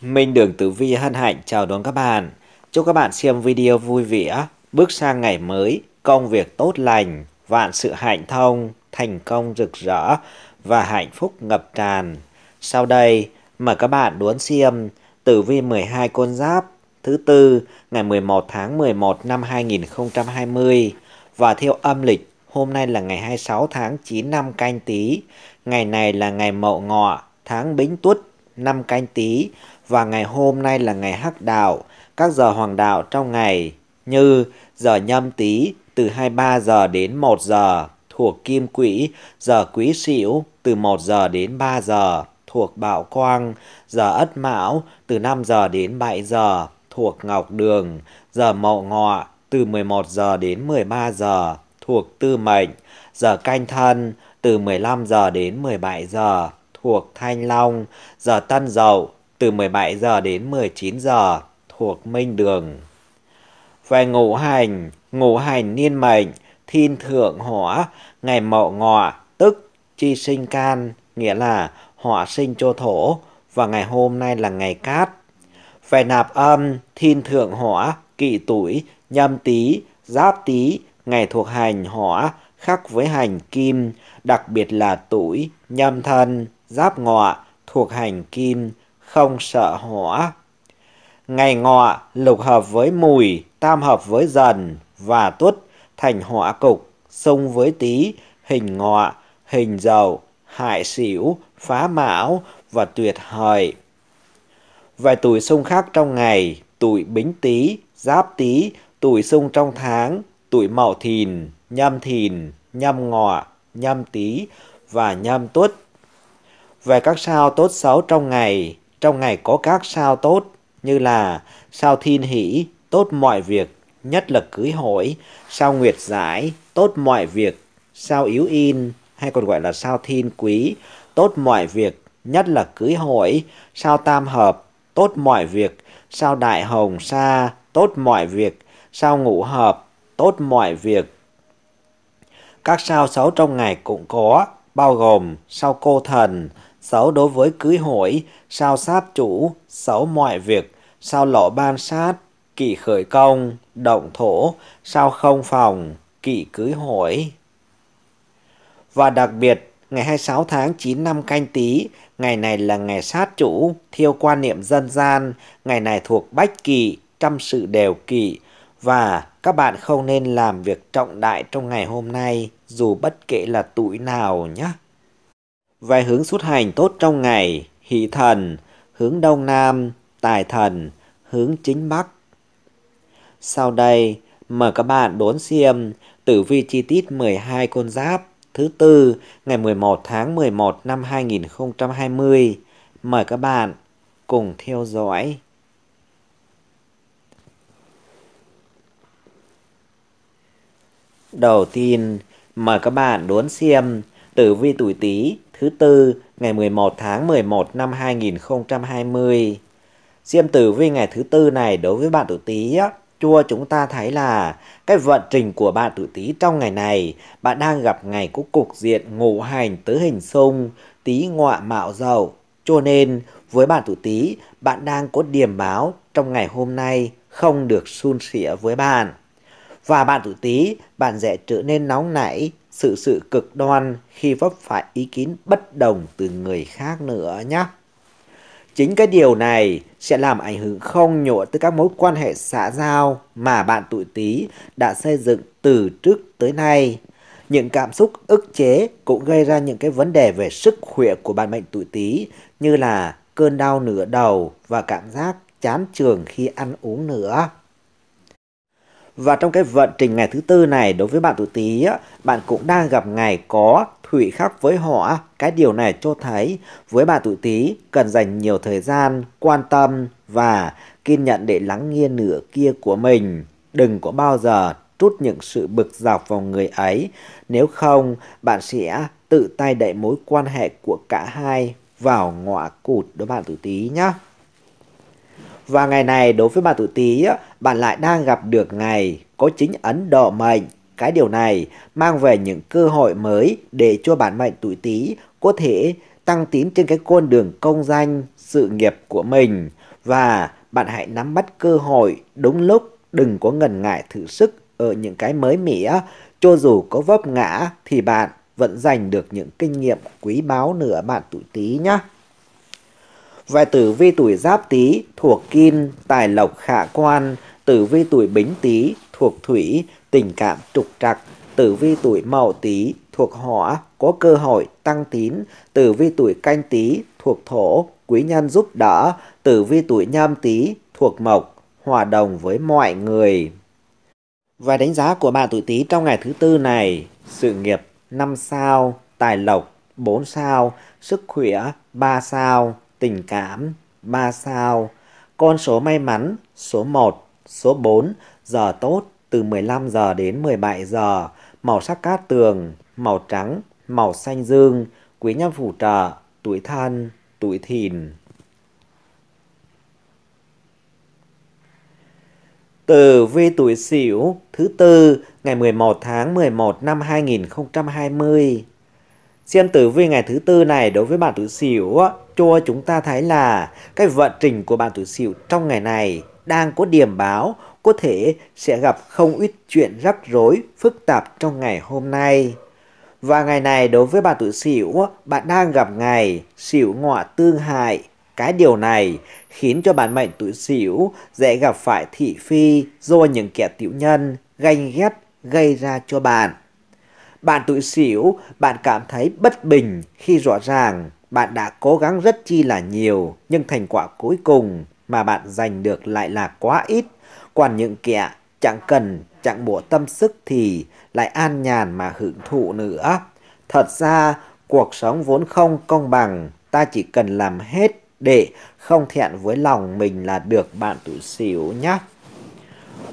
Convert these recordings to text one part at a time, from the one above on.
Minh Đường Tử Vi hân hạnh chào đón các bạn. Chúc các bạn xem video vui vẻ, bước sang ngày mới, công việc tốt lành, vạn sự hạnh thông, thành công rực rỡ và hạnh phúc ngập tràn. Sau đây, mời các bạn đón xem Tử Vi 12 con giáp thứ tư ngày 11 tháng 11 năm 2020 và theo âm lịch hôm nay là ngày 26 tháng 9 năm canh Tý. ngày này là ngày mậu ngọ, tháng bính tuất, năm canh Tý và ngày hôm nay là ngày hắc đạo, các giờ hoàng đạo trong ngày như giờ nhâm tý từ 23 giờ đến 1 giờ thuộc kim quỹ, giờ quý sửu từ 1 giờ đến 3 giờ thuộc bạo Quang, giờ Ất Mão từ 5 giờ đến 7 giờ thuộc Ngọc Đường, giờ Mậu Ngọ từ 11 giờ đến 13 giờ thuộc Tư Mệnh, giờ Canh Thân từ 15 giờ đến 17 giờ thuộc Thanh Long, giờ Tân Dậu từ 17 giờ đến 19 giờ thuộc Minh Đường. Về ngũ hành, ngũ hành niên mệnh, thiên thượng hỏa, ngày mậu ngọ, tức chi sinh can, nghĩa là hỏa sinh cho thổ, và ngày hôm nay là ngày cát. Về nạp âm, thiên thượng hỏa, kỵ tuổi, nhâm tý, giáp tý, ngày thuộc hành hỏa, khắc với hành kim, đặc biệt là tuổi, nhâm thân, giáp ngọ, thuộc hành kim, không sợ hỏa. Ngày ngọ lục hợp với mùi, tam hợp với dần và tuất thành hỏa cục, xung với tý, hình ngọ, hình dầu, hại xỉu, phá mão và tuyệt hời. Vài tuổi xung khác trong ngày, tuổi bính tý, giáp tý, tuổi xung trong tháng, tuổi mậu thìn, nhâm thìn, nhâm ngọ, nhâm tý và nhâm tuất. Về các sao tốt xấu trong ngày, trong ngày có các sao tốt như là sao thiên hỷ, tốt mọi việc, nhất là cưới hỏi, sao nguyệt giải, tốt mọi việc, sao yếu in hay còn gọi là sao thiên quý, tốt mọi việc, nhất là cưới hỏi, sao tam hợp, tốt mọi việc, sao đại hồng sa, tốt mọi việc, sao ngũ hợp, tốt mọi việc. Các sao xấu trong ngày cũng có, bao gồm sao cô thần, sáu đối với cưới hỏi, sao sát chủ, xấu mọi việc, sao lọ ban sát, kỵ khởi công, động thổ, sao không phòng, kỵ cưới hỏi. Và đặc biệt, ngày 26 tháng 9 năm canh tí, ngày này là ngày sát chủ, theo quan niệm dân gian, ngày này thuộc bách kỵ, trăm sự đều kỵ, và các bạn không nên làm việc trọng đại trong ngày hôm nay, dù bất kể là tuổi nào nhé. Về hướng xuất hành tốt trong ngày, hỷ thần, hướng đông nam, tài thần, hướng chính bắc. Sau đây, mời các bạn đốn xem tử vi chi tiết 12 con giáp thứ tư ngày 11 tháng 11 năm 2020. Mời các bạn cùng theo dõi. Đầu tiên, mời các bạn đốn xem tử vi tuổi Tý thứ tư ngày 11 tháng 11 năm 2020. Diêm tử vi ngày thứ tư này đối với bạn tuổi Tý á, chua chúng ta thấy là cái vận trình của bạn tuổi Tý trong ngày này, bạn đang gặp ngày của cục diện ngũ hành tứ hình xung, Tý ngọa mạo dậu. Cho nên với bạn tuổi Tý, bạn đang có điểm báo trong ngày hôm nay không được sun sỉa với bạn. Và bạn tuổi Tý, bạn dễ trở nên nóng nảy, sự sự cực đoan khi vấp phải ý kiến bất đồng từ người khác nữa nhé. Chính cái điều này sẽ làm ảnh hưởng không nhỏ tới các mối quan hệ xã giao mà bạn tuổi Tý đã xây dựng từ trước tới nay. Những cảm xúc ức chế cũng gây ra những cái vấn đề về sức khỏe của bạn mệnh tuổi Tý như là cơn đau nửa đầu và cảm giác chán trường khi ăn uống nữa. Và trong cái vận trình ngày thứ tư này đối với bạn tuổi Tý á, bạn cũng đang gặp ngày có thủy khắc với họ. Cái điều này cho thấy với bạn tuổi Tý cần dành nhiều thời gian quan tâm và kiên nhẫn để lắng nghe nửa kia của mình. Đừng có bao giờ trút những sự bực dọc vào người ấy, nếu không bạn sẽ tự tay đẩy mối quan hệ của cả hai vào ngọa cụt đối bạn tuổi Tý nhé. Và ngày này đối với bạn tuổi Tý, bạn lại đang gặp được ngày có chính Ấn Độ mệnh. Cái điều này mang về những cơ hội mới để cho bạn mệnh tuổi Tý có thể tăng tiến trên cái con đường công danh, sự nghiệp của mình và bạn hãy nắm bắt cơ hội đúng lúc, đừng có ngần ngại thử sức ở những cái mới mẻ, cho dù có vấp ngã thì bạn vẫn giành được những kinh nghiệm quý báu nữa bạn tuổi Tý nhé và tử vi tuổi giáp tý thuộc kim, tài lộc khả quan, tử vi tuổi bính tý thuộc thủy, tình cảm trục trặc, tử vi tuổi mậu tý thuộc hỏa, có cơ hội tăng tín, tử vi tuổi canh tý thuộc thổ, quý nhân giúp đỡ, tử vi tuổi nhâm tý thuộc mộc, hòa đồng với mọi người. Và đánh giá của bạn tuổi Tý trong ngày thứ tư này, sự nghiệp 5 sao, tài lộc 4 sao, sức khỏe 3 sao, tình cảm, 3 sao. Con số may mắn, số 1, số 4, giờ tốt từ 15 giờ đến 17 giờ, màu sắc cát tường, màu trắng, màu xanh dương, quý nhân phù trợ, tuổi thân, tuổi thìn. từ vi tuổi Sửu thứ tư ngày 11 tháng 11 năm 2020. Xem tử vi ngày thứ tư này đối với bạn tuổi Sửu cho chúng ta thấy là cái vận trình của bạn tuổi Sửu trong ngày này đang có điểm báo có thể sẽ gặp không ít chuyện rắc rối phức tạp trong ngày hôm nay. Và ngày này đối với bạn tuổi Sửu, bạn đang gặp ngày Sửu Ngọ tương hại. Cái điều này khiến cho bản mệnh tuổi Sửu dễ gặp phải thị phi do những kẻ tiểu nhân ganh ghét gây ra cho bạn. Bạn tự xỉu, bạn cảm thấy bất bình khi rõ ràng bạn đã cố gắng rất chi là nhiều nhưng thành quả cuối cùng mà bạn giành được lại là quá ít. Còn những kẻ chẳng cần, chẳng bỏ tâm sức thì lại an nhàn mà hưởng thụ nữa. Thật ra cuộc sống vốn không công bằng, ta chỉ cần làm hết để không thẹn với lòng mình là được bạn tự xỉu nhé.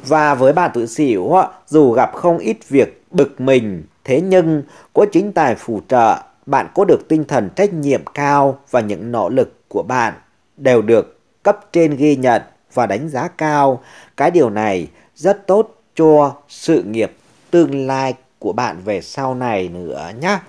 Và với bạn tự xỉu, dù gặp không ít việc bực mình Thế nhưng, có chính tài phù trợ, bạn có được tinh thần trách nhiệm cao và những nỗ lực của bạn đều được cấp trên ghi nhận và đánh giá cao. Cái điều này rất tốt cho sự nghiệp tương lai của bạn về sau này nữa nhé.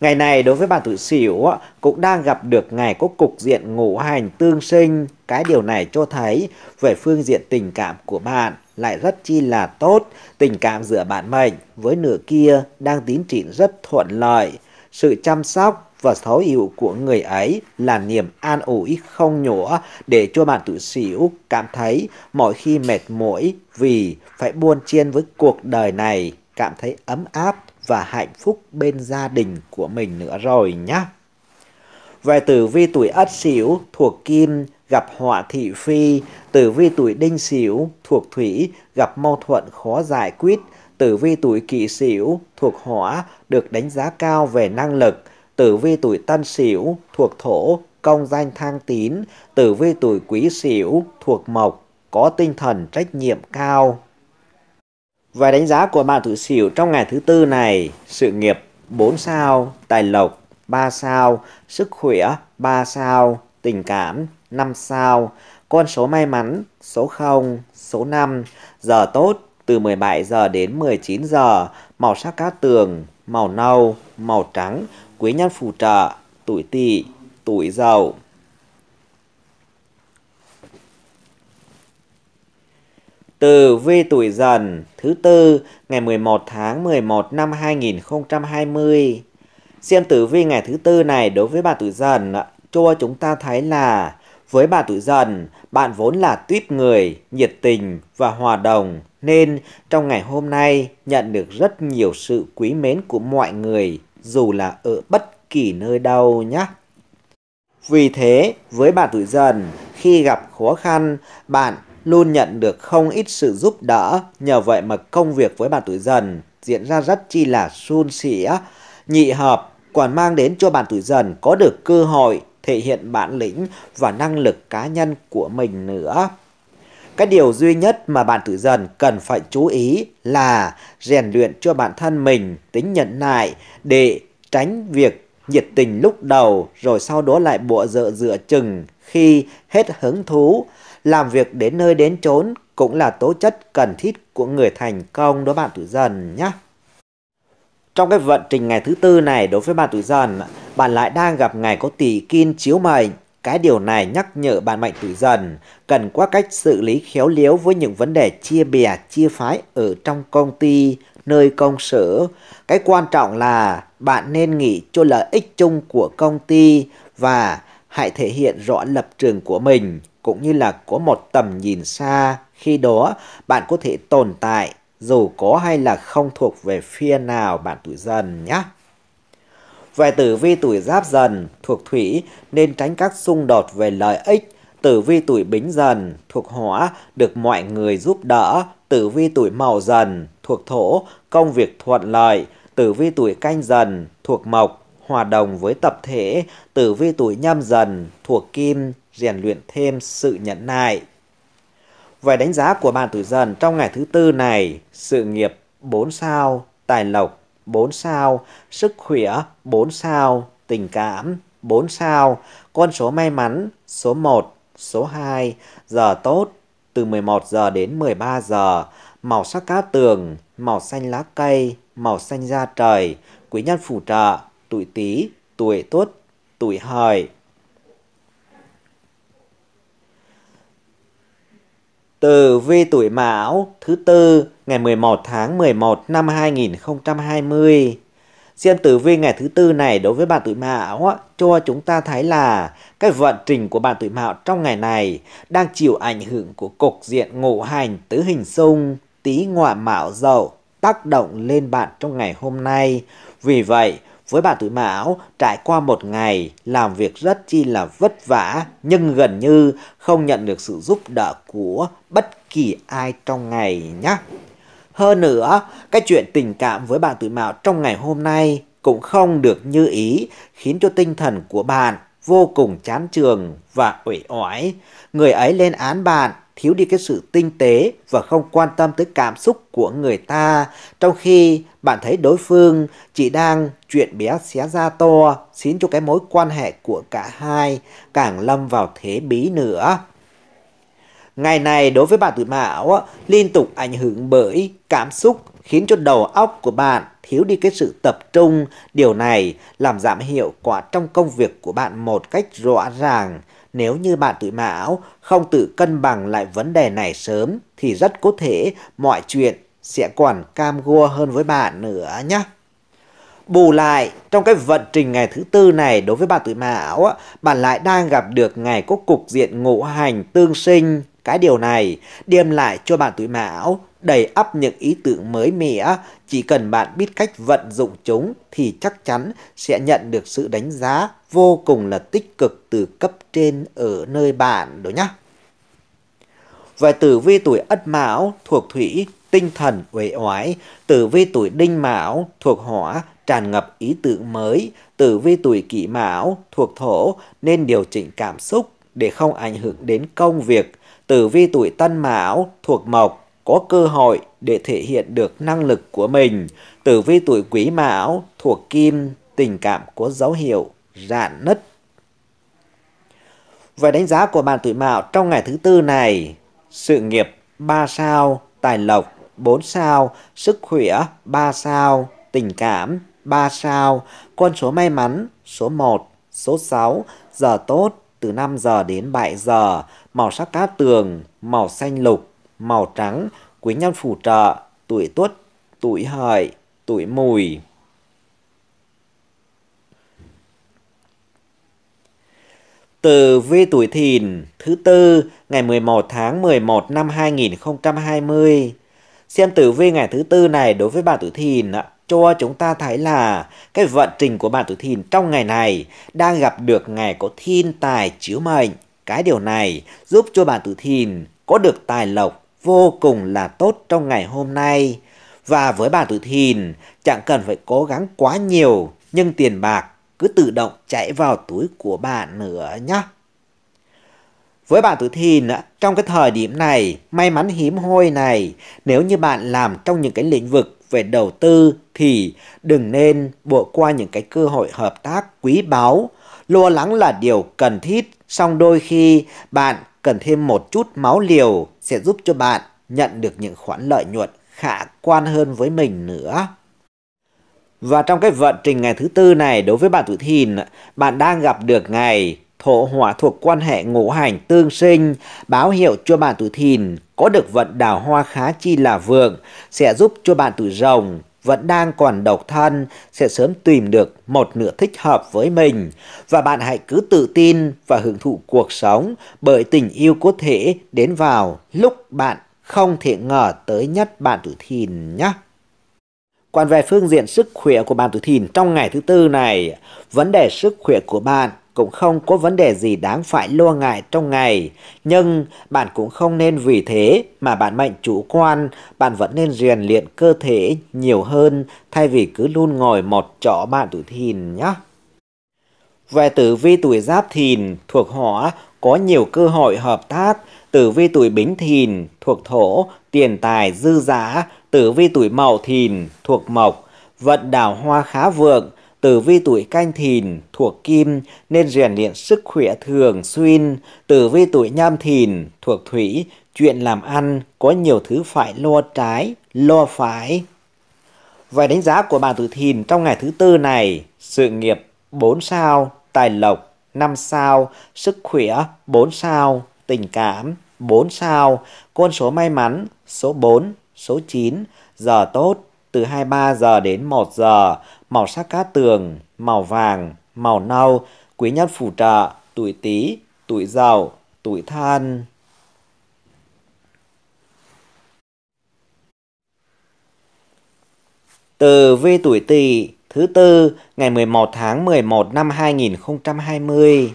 Ngày này đối với bạn tuổi Sửu cũng đang gặp được ngày có cục diện ngũ hành tương sinh. Cái điều này cho thấy về phương diện tình cảm của bạn lại rất chi là tốt, tình cảm giữa bạn mình với nửa kia đang tiến triển rất thuận lợi. Sự chăm sóc và thấu hiểu của người ấy là niềm an ủi không nhủa để cho bạn tự xỉu cảm thấy mỗi khi mệt mỏi vì phải buôn chiên với cuộc đời này, cảm thấy ấm áp và hạnh phúc bên gia đình của mình nữa rồi nhé. Về tử vi tuổi Ất Sửu thuộc kim gặp họa thị phi, tử vi tuổi đinh sửu thuộc thủy, gặp mâu thuẫn khó giải quyết, tử vi tuổi kỷ sửu thuộc hỏa được đánh giá cao về năng lực, tử vi tuổi tân sửu thuộc thổ, công danh thăng tín, tử vi tuổi quý sửu thuộc mộc, có tinh thần trách nhiệm cao. Và đánh giá của bạn tuổi sửu trong ngày thứ tư này, sự nghiệp 4 sao, tài lộc 3 sao, sức khỏe 3 sao, tình cảm, 5 sao, con số may mắn, số 0, số 5, giờ tốt từ 17 giờ đến 19 giờ, màu sắc cát tường, màu nâu, màu trắng, quý nhân phù trợ, tuổi tỵ, tuổi dậu. Từ vi tuổi dần thứ tư ngày 11 tháng 11 năm 2020. Xem tử vi ngày thứ tư này đối với bà tuổi dần cho chúng ta thấy là với bà tuổi dần, bạn vốn là tuyết người, nhiệt tình và hòa đồng, nên trong ngày hôm nay nhận được rất nhiều sự quý mến của mọi người, dù là ở bất kỳ nơi đâu nhé. Vì thế, với bạn tuổi dần, khi gặp khó khăn, bạn luôn nhận được không ít sự giúp đỡ, nhờ vậy mà công việc với bạn tuổi dần diễn ra rất chi là suôn sẻ, nhị hợp, còn mang đến cho bạn tuổi dần có được cơ hội thể hiện bản lĩnh và năng lực cá nhân của mình nữa. Cái điều duy nhất mà bạn tử dần cần phải chú ý là rèn luyện cho bản thân mình tính nhận nại để tránh việc nhiệt tình lúc đầu rồi sau đó lại bộ dựa dựa chừng khi hết hứng thú. Làm việc đến nơi đến chốn cũng là tố chất cần thiết của người thành công đó bạn tử dần nhé. Trong cái vận trình ngày thứ tư này đối với bạn tuổi dần bạn lại đang gặp ngày có tỷ kim chiếu mệnh. Cái điều này nhắc nhở bạn mệnh tuổi dần cần qua cách xử lý khéo léo với những vấn đề chia bè, chia phái ở trong công ty, nơi công sở. Cái quan trọng là bạn nên nghĩ cho lợi ích chung của công ty và hãy thể hiện rõ lập trường của mình cũng như là có một tầm nhìn xa. Khi đó, bạn có thể tồn tại dù có hay là không thuộc về phía nào bạn tuổi dần nhé về tử vi tuổi giáp dần thuộc thủy nên tránh các xung đột về lợi ích. Tử vi tuổi bính dần thuộc hỏa được mọi người giúp đỡ. Tử vi tuổi mậu dần thuộc thổ công việc thuận lợi. Tử vi tuổi canh dần thuộc mộc hòa đồng với tập thể. Tử vi tuổi nhâm dần thuộc kim rèn luyện thêm sự nhẫn nại. Về đánh giá của bạn tuổi dần trong ngày thứ tư này, sự nghiệp 4 sao, tài lộc 4 sao, sức khỏe 4 sao, tình cảm 4 sao, con số may mắn số 1, số 2, giờ tốt từ 11 giờ đến 13 giờ, màu sắc cá tường, màu xanh lá cây, màu xanh da trời, quý nhân phù trợ, tuổi Tý, tuổi Tuất, tuổi Hợi. Từ vi tuổi Mão thứ tư ngày 11 tháng 11 năm 2020. Xem tử vi ngày thứ tư này đối với bạn tuổi Mão cho chúng ta thấy là cái vận trình của bạn tuổi Mão trong ngày này đang chịu ảnh hưởng của cục diện ngũ hành tứ hình xung tý ngọa mão dậu tác động lên bạn trong ngày hôm nay. Vì vậy, với bà tuổi Mão, trải qua một ngày làm việc rất chi là vất vả nhưng gần như không nhận được sự giúp đỡ của bất kỳ ai trong ngày nhé. Hơn nữa, cái chuyện tình cảm với bạn tuổi Mão trong ngày hôm nay cũng không được như ý, khiến cho tinh thần của bạn vô cùng chán trường và uể oải. Người ấy lên án bạn thiếu đi cái sự tinh tế và không quan tâm tới cảm xúc của người ta, trong khi bạn thấy đối phương chỉ đang chuyện bé xé ra to, khiến cho cái mối quan hệ của cả hai càng lâm vào thế bí nữa. Ngày này đối với bạn tuổi mão liên tục ảnh hưởng bởi cảm xúc khiến cho đầu óc của bạn thiếu đi cái sự tập trung. Điều này làm giảm hiệu quả trong công việc của bạn một cách rõ ràng nếu như bạn tuổi mão không tự cân bằng lại vấn đề này sớm thì rất có thể mọi chuyện sẽ còn cam go hơn với bạn nữa nhé. Bù lại, trong cái vận trình ngày thứ tư này đối với bạn tuổi mão, bạn lại đang gặp được ngày có cục diện ngũ hành tương sinh. Cái điều này đem lại cho bạn tuổi mão đầy ắp những ý tưởng mới mẻ, chỉ cần bạn biết cách vận dụng chúng thì chắc chắn sẽ nhận được sự đánh giá vô cùng là tích cực từ cấp trên ở nơi bạn đó nhé. Và tử vi tuổi Ất Mão thuộc thủy, tinh thần uể oải, tử vi tuổi Đinh Mão thuộc hỏa, tràn ngập ý tưởng mới, tử vi tuổi Kỷ Mão thuộc thổ nên điều chỉnh cảm xúc để không ảnh hưởng đến công việc. Tử vi tuổi Tân Mão thuộc mộc có cơ hội để thể hiện được năng lực của mình. Tử vi tuổi quý mão thuộc kim, tình cảm có dấu hiệu rạn nứt. Về đánh giá của bạn tuổi mão trong ngày thứ tư này, sự nghiệp 3 sao, tài lộc 4 sao, sức khỏe 3 sao, tình cảm 3 sao, con số may mắn số 1, số 6, giờ tốt từ 5 giờ đến 7 giờ, màu sắc cát tường, màu xanh lục, màu trắng, quý nhân phù trợ, tuổi tuất, tuổi hợi, tuổi mùi. Từ vi tuổi thìn thứ tư ngày 11 tháng 11 năm 2020. Xem tử vi ngày thứ tư này đối với bạn tuổi thìn cho chúng ta thấy là cái vận trình của bạn tuổi thìn trong ngày này đang gặp được ngày có thiên tài chiếu mệnh. Cái điều này giúp cho bạn tuổi thìn có được tài lộc vô cùng là tốt trong ngày hôm nay. Và với bà tự thìn, chẳng cần phải cố gắng quá nhiều, nhưng tiền bạc cứ tự động chạy vào túi của bạn nữa nhé. Với bạn tử thìn, trong cái thời điểm này, may mắn hiếm hoi này, nếu như bạn làm trong những cái lĩnh vực về đầu tư thì đừng nên bỏ qua những cái cơ hội hợp tác quý báu. Lo lắng là điều cần thiết, song đôi khi bạn cần thêm một chút máu liều sẽ giúp cho bạn nhận được những khoản lợi nhuận khả quan hơn với mình nữa. Và trong cái vận trình ngày thứ tư này đối với bạn tuổi thìn, bạn đang gặp được ngày thổ hỏa thuộc quan hệ ngũ hành tương sinh, báo hiệu cho bạn tuổi thìn có được vận đào hoa khá chi là vượng, sẽ giúp cho bạn tuổi rồng vẫn đang còn độc thân sẽ sớm tìm được một nửa thích hợp với mình và bạn hãy cứ tự tin và hưởng thụ cuộc sống bởi tình yêu có thể đến vào lúc bạn không thể ngờ tới nhất bạn tuổi thìn nhé. Còn về phương diện sức khỏe của bạn tuổi thìn trong ngày thứ tư này, vấn đề sức khỏe của bạn cũng không có vấn đề gì đáng phải lo ngại trong ngày, nhưng bạn cũng không nên vì thế mà bạn mệnh chủ quan, bạn vẫn nên rèn luyện cơ thể nhiều hơn thay vì cứ luôn ngồi một chỗ bạn tuổi thìn nhé. Về tử vi tuổi giáp thìn thuộc hỏa có nhiều cơ hội hợp tác, tử vi tuổi bính thìn thuộc thổ, tiền tài dư giả, tử vi tuổi mậu thìn thuộc mộc, vận đào hoa khá vượng, tử vi tuổi canh thìn thuộc kim nên rèn luyện sức khỏe thường xuyên, tử vi tuổi nhâm thìn thuộc thủy, chuyện làm ăn có nhiều thứ phải lo trái, lo phải. Vài đánh giá của bạn tuổi thìn trong ngày thứ tư này, sự nghiệp 4 sao, tài lộc 5 sao, sức khỏe 4 sao, tình cảm 4 sao, con số may mắn số 4, số 9, giờ tốt từ 23 giờ đến 1 giờ, màu sắc cát tường, màu vàng, màu nâu, quý nhân phù trợ, tuổi Tý, tuổi giàu tuổi Thân. Từ vi tuổi Tỵ, thứ tư, ngày 11 tháng 11 năm 2020.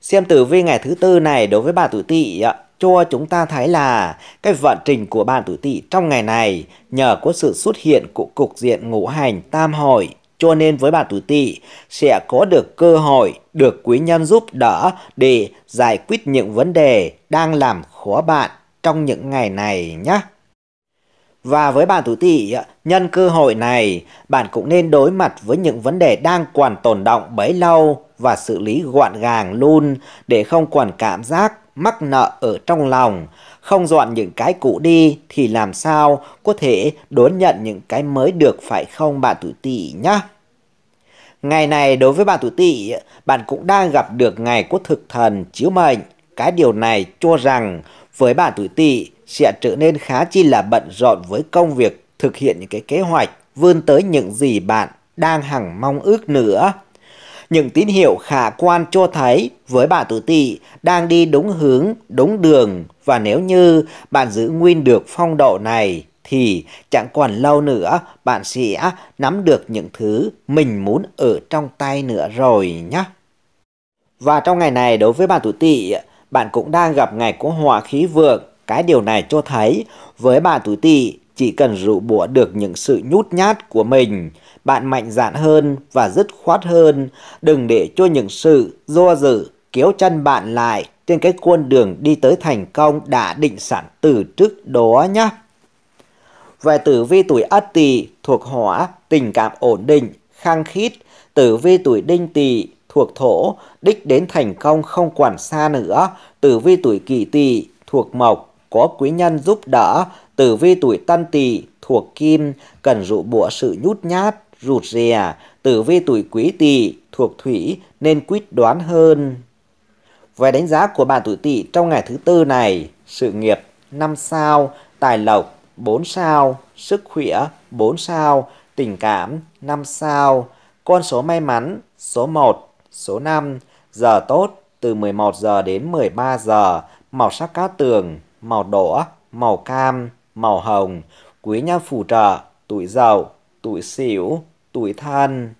Xem tử vi ngày thứ tư này đối với bà tuổi Tỵ ạ cho chúng ta thấy là cái vận trình của bạn tuổi tỵ trong ngày này nhờ có sự xuất hiện của cục diện ngũ hành tam hội cho nên với bạn tuổi tỵ sẽ có được cơ hội được quý nhân giúp đỡ để giải quyết những vấn đề đang làm khó bạn trong những ngày này nhé. Và với bạn tuổi tỵ, nhân cơ hội này, bạn cũng nên đối mặt với những vấn đề đang còn tồn động bấy lâu và xử lý gọn gàng luôn để không còn cảm giác mắc nợ ở trong lòng, không dọn những cái cũ đi thì làm sao có thể đón nhận những cái mới được phải không bạn tuổi tỵ nhá. Ngày này đối với bạn tuổi tỵ, bạn cũng đang gặp được ngày của thực thần chiếu mệnh. Cái điều này cho rằng với bạn tuổi tỵ sẽ trở nên khá chi là bận rộn với công việc thực hiện những cái kế hoạch vươn tới những gì bạn đang hằng mong ước nữa. Những tín hiệu khả quan cho thấy với bà tuổi tỵ đang đi đúng hướng, đúng đường và nếu như bạn giữ nguyên được phong độ này thì chẳng còn lâu nữa bạn sẽ nắm được những thứ mình muốn ở trong tay nữa rồi nhé. Và trong ngày này đối với bà tuổi tỵ bạn cũng đang gặp ngày của hỏa khí vượng. Cái điều này cho thấy với bà tuổi tỵ chỉ cần rũ bỏ được những sự nhút nhát của mình, bạn mạnh dạn hơn và dứt khoát hơn, đừng để cho những sự do dự kéo chân bạn lại trên cái con đường đi tới thành công đã định sẵn từ trước đó nhé. Về tử vi tuổi Ất Tỵ thuộc Hỏa, tình cảm ổn định, khang khít, tử vi tuổi Đinh Tỵ thuộc Thổ, đích đến thành công không quản xa nữa, tử vi tuổi Kỷ Tỵ thuộc Mộc, có quý nhân giúp đỡ, tử vi tuổi tân tỵ thuộc kim, cần rũ bỏ sự nhút nhát, rụt rè, tử vi tuổi quý tỵ thuộc thủy nên quyết đoán hơn. Về đánh giá của bạn tuổi tỵ trong ngày thứ tư này, sự nghiệp 5 sao, tài lộc 4 sao, sức khỏe 4 sao, tình cảm 5 sao, con số may mắn số 1, số 5, giờ tốt từ 11 giờ đến 13 giờ, màu sắc cát tường màu đỏ, màu cam, màu hồng, quý nhân phù trợ, tuổi dậu, tuổi sửu, tuổi thân.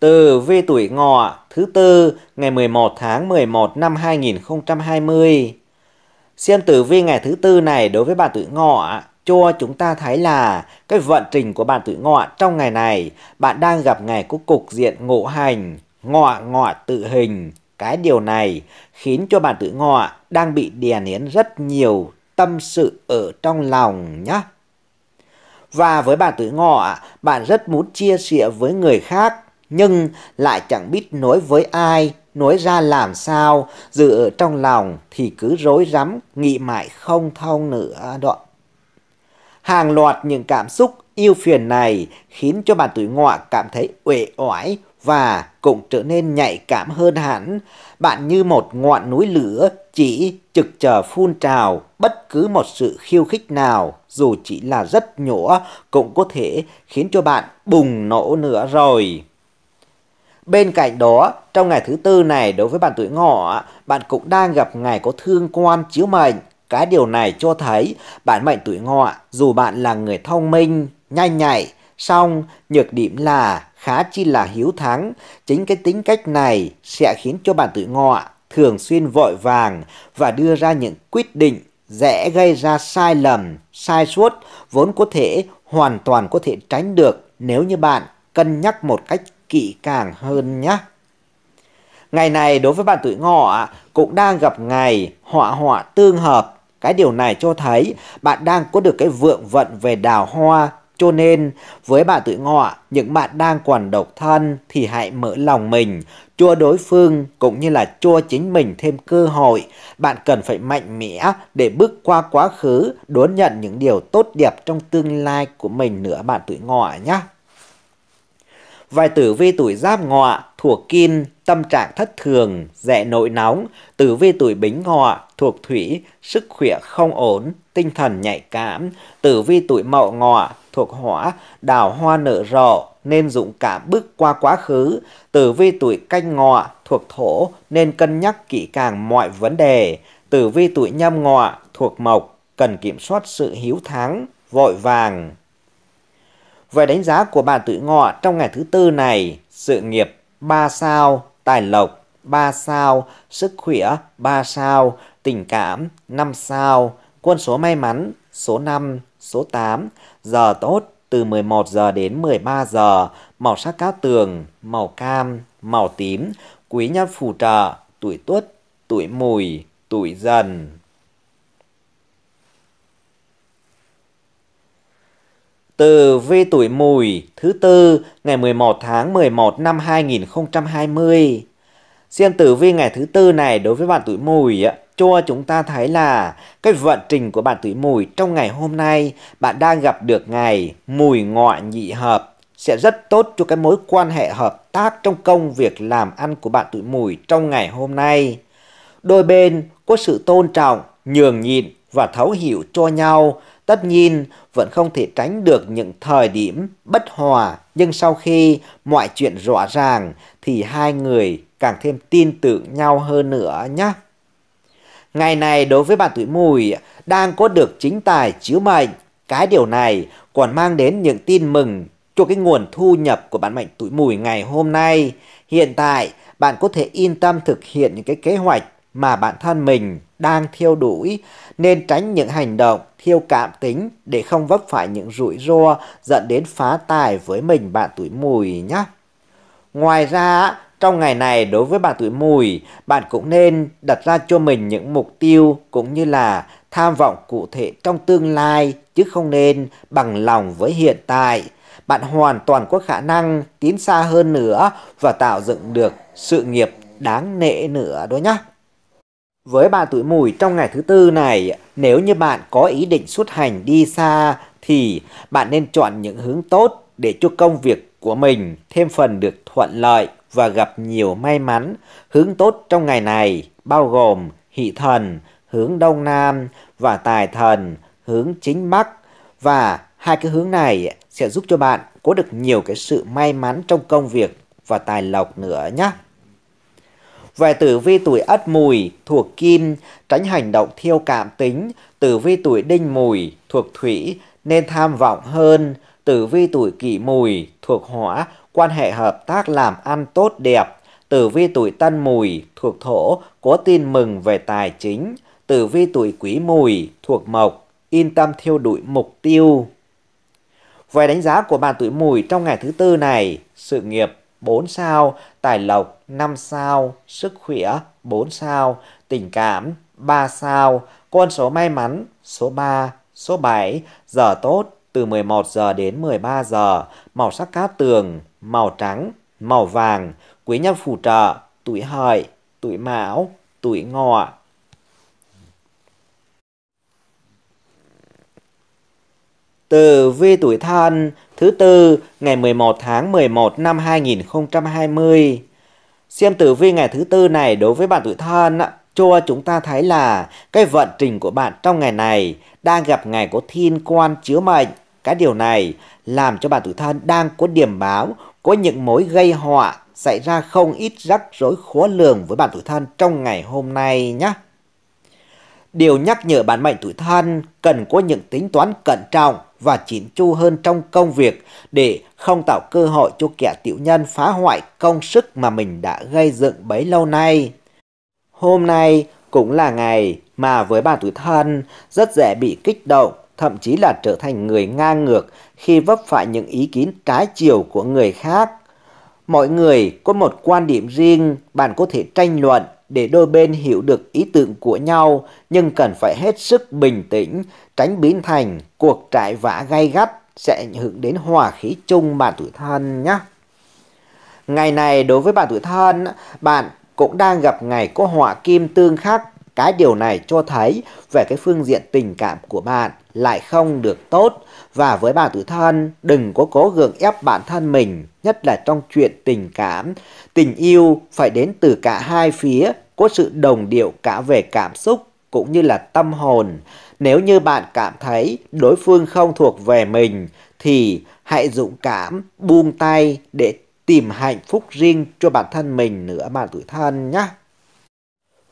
Từ vi tuổi ngọ thứ tư ngày 11 tháng 11 năm 2020. Xem tử vi ngày thứ tư này đối với bạn tuổi ngọ cho chúng ta thấy là cái vận trình của bạn tuổi ngọ trong ngày này bạn đang gặp ngày của cục diện ngộ hành ngọ ngọ tự hình. Cái điều này khiến cho bạn tử ngọ đang bị đè nén rất nhiều tâm sự ở trong lòng nhé. Và với bạn tử ngọ, bạn rất muốn chia sẻ với người khác, nhưng lại chẳng biết nói với ai, nói ra làm sao, dự ở trong lòng thì cứ rối rắm, nghĩ mãi không thông nữa đó. Hàng loạt những cảm xúc yêu phiền này khiến cho bạn tuổi ngọ cảm thấy uể oải, và cũng trở nên nhạy cảm hơn hẳn. Bạn như một ngọn núi lửa chỉ trực chờ phun trào bất cứ một sự khiêu khích nào dù chỉ là rất nhỏ cũng có thể khiến cho bạn bùng nổ nữa rồi. Bên cạnh đó, trong ngày thứ tư này đối với bạn tuổi ngọ, bạn cũng đang gặp ngày có thương quan chiếu mệnh. Cái điều này cho thấy bạn mệnh tuổi ngọ dù bạn là người thông minh, nhanh nhạy, song nhược điểm là khá chi là hiếu thắng. Chính cái tính cách này sẽ khiến cho bạn tự ngọ thường xuyên vội vàng và đưa ra những quyết định dễ gây ra sai lầm, sai suốt vốn có thể hoàn toàn có thể tránh được nếu như bạn cân nhắc một cách kỹ càng hơn nhé. Ngày này đối với bạn tuổi ngọ cũng đang gặp ngày họa họa tương hợp. Cái điều này cho thấy bạn đang có được cái vượng vận về đào hoa cho nên, với bà tuổi ngọ, những bạn đang còn độc thân thì hãy mở lòng mình, cho đối phương cũng như là cho chính mình thêm cơ hội. Bạn cần phải mạnh mẽ để bước qua quá khứ, đón nhận những điều tốt đẹp trong tương lai của mình nữa bạn tuổi ngọ nhé. Vài tử vi tuổi giáp ngọ thuộc kim, tâm trạng thất thường, dễ nổi nóng. Tử vi tuổi bính ngọ thuộc thủy, sức khỏe không ổn, tinh thần nhạy cảm. Tử vi tuổi mậu ngọ thuộc hỏa, đào hoa nở rộ nên dũng cảm bước qua quá khứ, tử vi tuổi canh ngọ thuộc thổ nên cân nhắc kỹ càng mọi vấn đề, tử vi tuổi nhâm ngọ thuộc mộc cần kiểm soát sự hiếu thắng, vội vàng. Về đánh giá của bạn tuổi ngọ trong ngày thứ tư này, sự nghiệp 3 sao, tài lộc 3 sao, sức khỏe 3 sao, tình cảm 5 sao, quân số may mắn số 5, số 8, giờ tốt từ 11 giờ đến 13 giờ, màu sắc cát tường, màu cam, màu tím, quý nhân phù trợ, tuổi tuất, tuổi mùi, tuổi dần. Từ vi tuổi mùi thứ tư ngày 11 tháng 11 năm 2020. Xem tử vi ngày thứ tư này đối với bạn tuổi mùi cho chúng ta thấy là cái vận trình của bạn tuổi mùi trong ngày hôm nay bạn đang gặp được ngày mùi ngọ nhị hợp sẽ rất tốt cho cái mối quan hệ hợp tác trong công việc làm ăn của bạn tuổi mùi trong ngày hôm nay. Đôi bên có sự tôn trọng, nhường nhịn và thấu hiểu cho nhau. Tất nhiên, vẫn không thể tránh được những thời điểm bất hòa, nhưng sau khi mọi chuyện rõ ràng thì hai người càng thêm tin tưởng nhau hơn nữa nhé. Ngày này đối với bạn tuổi mùi đang có được chính tài chiếu mệnh. Cái điều này còn mang đến những tin mừng cho cái nguồn thu nhập của bạn mệnh tuổi mùi ngày hôm nay. Hiện tại bạn có thể yên tâm thực hiện những cái kế hoạch mà bản thân mình đang theo đuổi nên tránh những hành động thiêu cảm tính để không vấp phải những rủi ro dẫn đến phá tài với mình bạn tuổi mùi nhé. Ngoài ra trong ngày này đối với bạn tuổi mùi, bạn cũng nên đặt ra cho mình những mục tiêu cũng như là tham vọng cụ thể trong tương lai chứ không nên bằng lòng với hiện tại. Bạn hoàn toàn có khả năng tiến xa hơn nữa và tạo dựng được sự nghiệp đáng nể nữa đó nhá Với bạn tuổi mùi trong ngày thứ tư này, nếu như bạn có ý định xuất hành đi xa thì bạn nên chọn những hướng tốt để cho công việc của mình thêm phần được thuận lợi và gặp nhiều may mắn. Hướng tốt trong ngày này bao gồm hỷ thần hướng đông nam và tài thần hướng chính bắc và hai cái hướng này sẽ giúp cho bạn có được nhiều cái sự may mắn trong công việc và tài lộc nữa nhé. Về tử vi tuổi Ất Mùi thuộc Kim, tránh hành động thiêu cảm tính, tử vi tuổi Đinh Mùi thuộc Thủy nên tham vọng hơn, tử vi tuổi Kỷ Mùi thuộc Hỏa quan hệ hợp tác làm ăn tốt đẹp, tử vi tuổi tân mùi thuộc thổ có tin mừng về tài chính, tử vi tuổi quý mùi thuộc mộc, yên tâm theo đuổi mục tiêu. Về đánh giá của bạn tuổi mùi trong ngày thứ tư này, sự nghiệp 4 sao, tài lộc 5 sao, sức khỏe 4 sao, tình cảm 3 sao, con số may mắn số 3, số 7, giờ tốt từ 11 giờ đến 13 giờ, màu sắc cát tường màu trắng, màu vàng, quý nhân phù trợ, tuổi hợi, tuổi mão, tuổi ngọ. Từ vi tuổi thân thứ tư ngày 11 tháng 11 năm 2020. Xem tử vi ngày thứ tư này đối với bạn tuổi thân cho chúng ta thấy là cái vận trình của bạn trong ngày này đang gặp ngày có thiên quan chiếu mệnh. Cái điều này làm cho bạn tuổi thân đang có điểm báo có những mối gây họa xảy ra không ít rắc rối khó lường với bạn tuổi thân trong ngày hôm nay nhé. Điều nhắc nhở bản mệnh tuổi thân cần có những tính toán cẩn trọng và chín chu hơn trong công việc để không tạo cơ hội cho kẻ tiểu nhân phá hoại công sức mà mình đã gây dựng bấy lâu nay. Hôm nay cũng là ngày mà với bạn tuổi thân rất dễ bị kích động thậm chí là trở thành người ngang ngược khi vấp phải những ý kiến trái chiều của người khác. Mọi người có một quan điểm riêng, bạn có thể tranh luận để đôi bên hiểu được ý tưởng của nhau, nhưng cần phải hết sức bình tĩnh, tránh biến thành cuộc trải vã gay gắt sẽ ảnh hưởng đến hòa khí chung bạn tuổi thân nhé. Ngày này đối với bạn tuổi thân, bạn cũng đang gặp ngày có họa kim tương khắc. Cái điều này cho thấy về cái phương diện tình cảm của bạn lại không được tốt và với bà tự thân đừng có cố gượng ép bản thân mình nhất là trong chuyện tình cảm tình yêu phải đến từ cả hai phía có sự đồng điệu cả về cảm xúc cũng như là tâm hồn nếu như bạn cảm thấy đối phương không thuộc về mình thì hãy dũng cảm buông tay để tìm hạnh phúc riêng cho bản thân mình nữa bạn tuổi thân nhé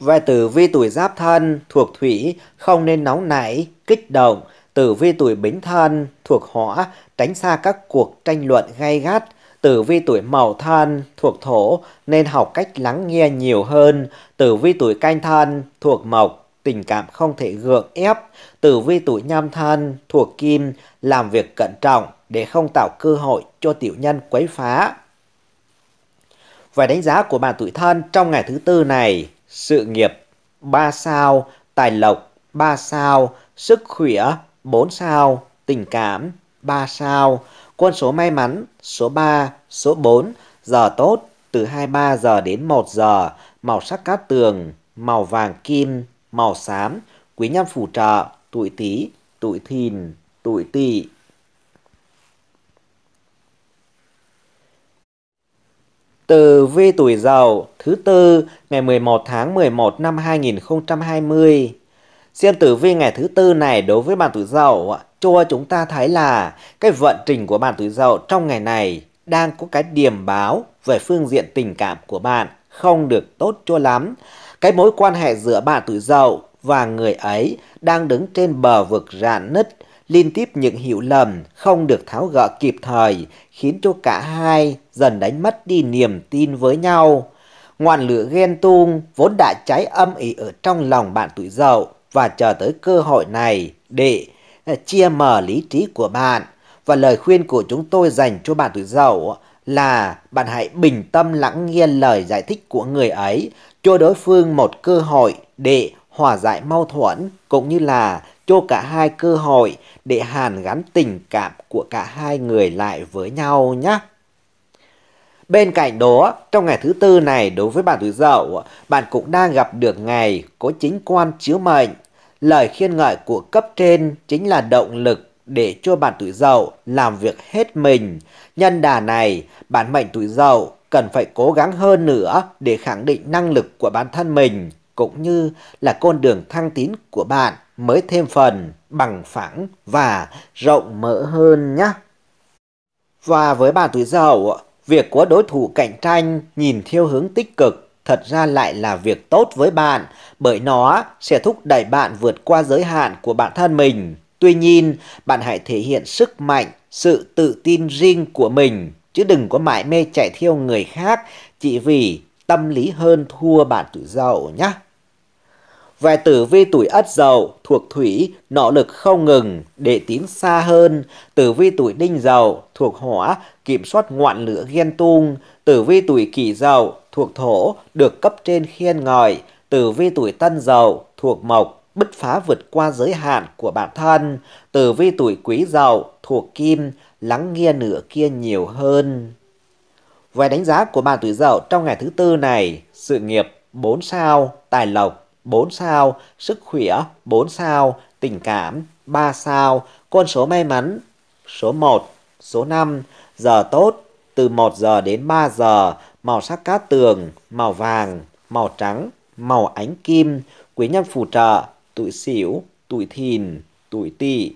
về tử vi tuổi giáp thân thuộc thủy không nên nóng nảy kích động Tử vi tuổi Bính Thân thuộc Hỏa, tránh xa các cuộc tranh luận gay gắt. Tử vi tuổi Mậu Thân thuộc Thổ nên học cách lắng nghe nhiều hơn. Tử vi tuổi Canh Thân thuộc Mộc, tình cảm không thể gượng ép. Tử vi tuổi Nhâm Thân thuộc Kim, làm việc cẩn trọng để không tạo cơ hội cho tiểu nhân quấy phá. Và đánh giá của bạn tuổi thân trong ngày thứ tư này, sự nghiệp 3 sao, tài lộc 3 sao, sức khỏe 4 sao, tình cảm 3 sao, quân số may mắn số 3, số 4, giờ tốt từ 23 giờ đến 1 giờ, màu sắc cát tường, màu vàng kim, màu xám, quý nhân phù trợ, tuổi tý, tuổi thìn, tuổi tỵ. Từ vi tuổi Dậu thứ tư ngày 11 tháng 11 năm 2020 Xem tử vi ngày thứ tư này đối với bạn tuổi dậu cho chúng ta thấy là cái vận trình của bạn tuổi dậu trong ngày này đang có cái điểm báo về phương diện tình cảm của bạn không được tốt cho lắm. Cái mối quan hệ giữa bạn tuổi dậu và người ấy đang đứng trên bờ vực rạn nứt, liên tiếp những hiểu lầm không được tháo gỡ kịp thời, khiến cho cả hai dần đánh mất đi niềm tin với nhau. Ngọn lửa ghen tuông vốn đã cháy âm ỉ ở trong lòng bạn tuổi dậu, và chờ tới cơ hội này để ờ, chia mở lý trí của bạn. Và lời khuyên của chúng tôi dành cho bạn tuổi dậu là bạn hãy bình tâm lắng nghe lời giải thích của người ấy, cho đối phương một cơ hội để hòa giải mâu thuẫn cũng như là cho cả hai cơ hội để hàn gắn tình cảm của cả hai người lại với nhau nhé. Bên cạnh đó, trong ngày thứ tư này đối với bạn tuổi dậu, bạn cũng đang gặp được ngày có chính quan chiếu mệnh. Lời khiên ngợi của cấp trên chính là động lực để cho bạn tuổi dậu làm việc hết mình. Nhân đà này, bạn mệnh tuổi dậu cần phải cố gắng hơn nữa để khẳng định năng lực của bản thân mình cũng như là con đường thăng tiến của bạn mới thêm phần bằng phẳng và rộng mở hơn nhé. Và với bạn tuổi dậu, Việc của đối thủ cạnh tranh nhìn theo hướng tích cực thật ra lại là việc tốt với bạn bởi nó sẽ thúc đẩy bạn vượt qua giới hạn của bản thân mình. Tuy nhiên, bạn hãy thể hiện sức mạnh, sự tự tin riêng của mình chứ đừng có mãi mê chạy theo người khác chỉ vì tâm lý hơn thua bạn tự dậu nhé về tử vi tuổi ất dậu thuộc thủy nỗ lực không ngừng để tiến xa hơn tử vi tuổi đinh dậu thuộc hỏa kiểm soát ngọn lửa ghen tuông tử vi tuổi kỷ dậu thuộc thổ được cấp trên khen ngợi tử vi tuổi tân dậu thuộc mộc bứt phá vượt qua giới hạn của bản thân tử vi tuổi quý dậu thuộc kim lắng nghe nửa kia nhiều hơn về đánh giá của bạn tuổi dậu trong ngày thứ tư này sự nghiệp 4 sao tài lộc 4 sao, sức khỏe 4 sao, tình cảm 3 sao, con số may mắn số 1, số 5, giờ tốt từ 1 giờ đến 3 giờ, màu sắc cát tường, màu vàng, màu trắng, màu ánh kim, quý nhân phù trợ, tuổi xỉu, tuổi thìn, tuổi tỵ.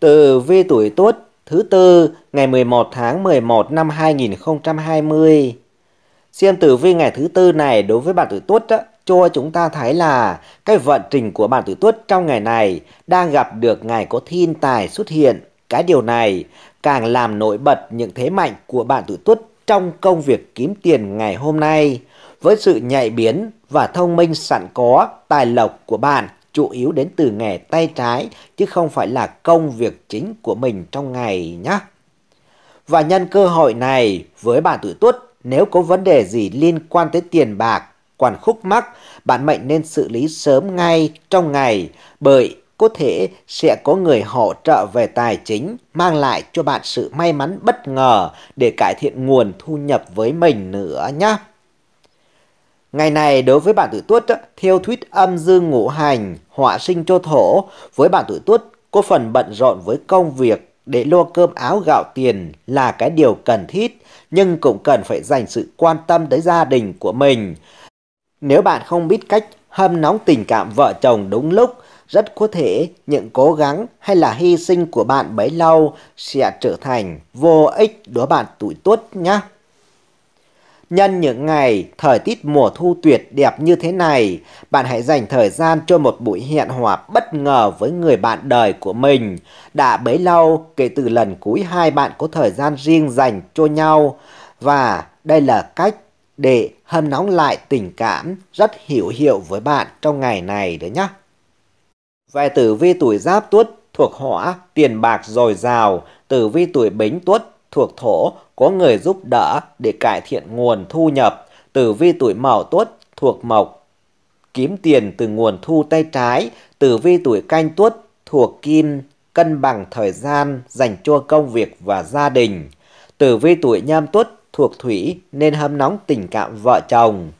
Từ vi tuổi tuất thứ tư ngày 11 tháng 11 năm 2020. Xem tử vi ngày thứ tư này đối với bạn tuổi tuất á, cho chúng ta thấy là cái vận trình của bạn tuổi tuất trong ngày này đang gặp được ngày có thiên tài xuất hiện. Cái điều này càng làm nổi bật những thế mạnh của bạn tuổi tuất trong công việc kiếm tiền ngày hôm nay. Với sự nhạy biến và thông minh sẵn có, tài lộc của bạn chủ yếu đến từ nghề tay trái chứ không phải là công việc chính của mình trong ngày nhé. Và nhân cơ hội này, với bạn tuổi tuất, nếu có vấn đề gì liên quan tới tiền bạc, quản khúc mắc, bạn mệnh nên xử lý sớm ngay trong ngày bởi có thể sẽ có người hỗ trợ về tài chính mang lại cho bạn sự may mắn bất ngờ để cải thiện nguồn thu nhập với mình nữa nhé. Ngày này đối với bạn tuổi tuất, theo thuyết âm dương ngũ hành, họa sinh cho thổ, với bạn tuổi tuất, có phần bận rộn với công việc để lo cơm áo gạo tiền là cái điều cần thiết, nhưng cũng cần phải dành sự quan tâm tới gia đình của mình. Nếu bạn không biết cách hâm nóng tình cảm vợ chồng đúng lúc, rất có thể những cố gắng hay là hy sinh của bạn bấy lâu sẽ trở thành vô ích đối bạn tuổi tuất nhé. Nhân những ngày thời tiết mùa thu tuyệt đẹp như thế này, bạn hãy dành thời gian cho một buổi hẹn hò bất ngờ với người bạn đời của mình. Đã bấy lâu kể từ lần cuối hai bạn có thời gian riêng dành cho nhau và đây là cách để hâm nóng lại tình cảm rất hữu hiệu với bạn trong ngày này đấy nhé. Về tử vi tuổi giáp tuất thuộc hỏa, tiền bạc dồi dào, tử vi tuổi bính tuất thuộc thổ có người giúp đỡ để cải thiện nguồn thu nhập, tử vi tuổi mão tuất thuộc mộc, kiếm tiền từ nguồn thu tay trái, tử vi tuổi canh tuất thuộc kim, cân bằng thời gian dành cho công việc và gia đình. Tử vi tuổi nhâm tuất thuộc thủy nên hâm nóng tình cảm vợ chồng.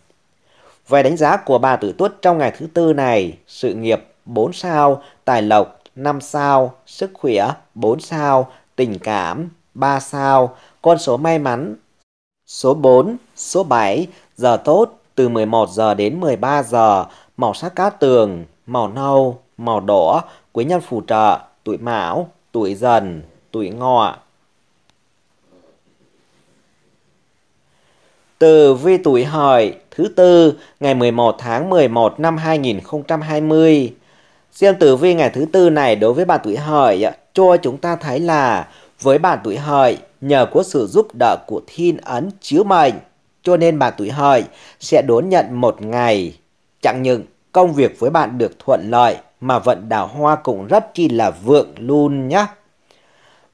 Về đánh giá của bà tử tuất trong ngày thứ tư này, sự nghiệp 4 sao, tài lộc 5 sao, sức khỏe 4 sao, tình cảm 3 sao, con số may mắn, số 4, số 7, giờ tốt từ 11 giờ đến 13 giờ, màu sắc cát tường, màu nâu, màu đỏ, quý nhân phù trợ, tuổi mão, tuổi dần, tuổi ngọ. Từ vi tuổi hợi thứ tư ngày 11 tháng 11 năm 2020. Riêng tử vi ngày thứ tư này đối với bạn tuổi hợi cho chúng ta thấy là với bạn tuổi hợi, nhờ có sự giúp đỡ của thiên ấn chiếu mệnh, cho nên bạn tuổi hợi sẽ đón nhận một ngày. Chẳng những công việc với bạn được thuận lợi mà vận đào hoa cũng rất chi là vượng luôn nhé.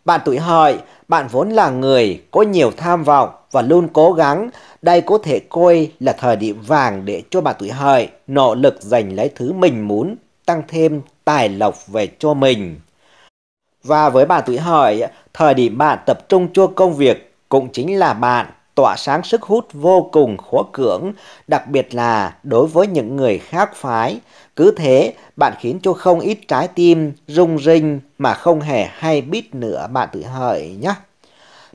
Bạn tuổi hợi, bạn vốn là người có nhiều tham vọng và luôn cố gắng. Đây có thể coi là thời điểm vàng để cho bạn tuổi hợi nỗ lực giành lấy thứ mình muốn, tăng thêm tài lộc về cho mình. Và với bạn tuổi hợi, thời điểm bạn tập trung cho công việc cũng chính là bạn tỏa sáng sức hút vô cùng khó cưỡng, đặc biệt là đối với những người khác phái. Cứ thế, bạn khiến cho không ít trái tim rung rinh mà không hề hay biết nữa bạn tuổi hợi nhé.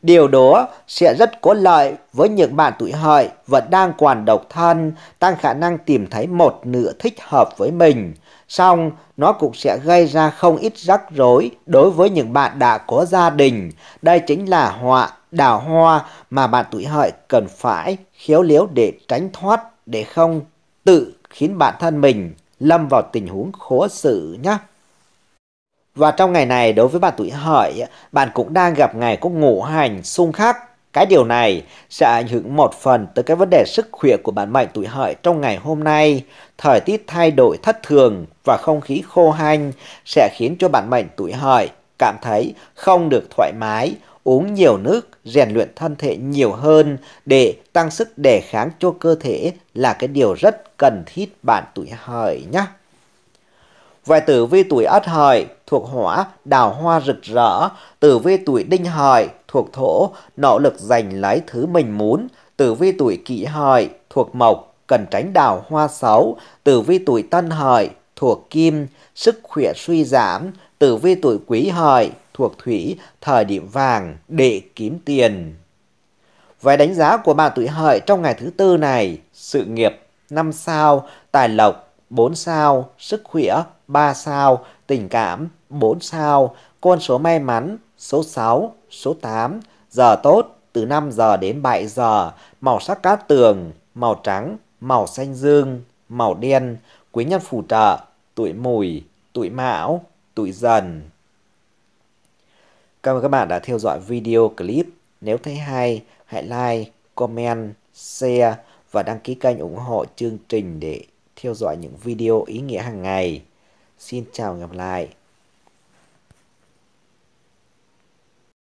Điều đó sẽ rất có lợi với những bạn tuổi hợi vẫn đang còn độc thân, tăng khả năng tìm thấy một nửa thích hợp với mình xong nó cũng sẽ gây ra không ít rắc rối đối với những bạn đã có gia đình. Đây chính là họa đào hoa mà bạn tuổi hợi cần phải khéo léo để tránh thoát, để không tự khiến bản thân mình lâm vào tình huống khó xử nhé. Và trong ngày này đối với bạn tuổi hợi, bạn cũng đang gặp ngày có ngũ hành xung khắc cái điều này sẽ ảnh hưởng một phần tới cái vấn đề sức khỏe của bạn mệnh tuổi hợi trong ngày hôm nay. Thời tiết thay đổi thất thường và không khí khô hanh sẽ khiến cho bạn mệnh tuổi hợi cảm thấy không được thoải mái, uống nhiều nước, rèn luyện thân thể nhiều hơn để tăng sức đề kháng cho cơ thể là cái điều rất cần thiết bạn tuổi hợi nhé. Vài tử vi tuổi ất hợi thuộc hỏa đào hoa rực rỡ, tử vi tuổi đinh hợi thuộc thổ, nỗ lực giành lấy thứ mình muốn, tử vi tuổi kỷ hợi, thuộc mộc, cần tránh đào hoa xấu tử vi tuổi tân hợi, thuộc kim, sức khỏe suy giảm, tử vi tuổi quý hợi, thuộc thủy, thời điểm vàng để kiếm tiền. Về đánh giá của bạn tuổi hợi trong ngày thứ tư này, sự nghiệp 5 sao, tài lộc 4 sao, sức khỏe 3 sao, tình cảm 4 sao, con số may mắn số 6, số 8, giờ tốt từ 5 giờ đến 7 giờ, màu sắc cát tường, màu trắng, màu xanh dương, màu đen, quý nhân phù trợ, tuổi mùi, tuổi mão, tuổi dần. Cảm ơn các bạn đã theo dõi video clip. Nếu thấy hay, hãy like, comment, share và đăng ký kênh ủng hộ chương trình để theo dõi những video ý nghĩa hàng ngày. Xin chào và gặp lại.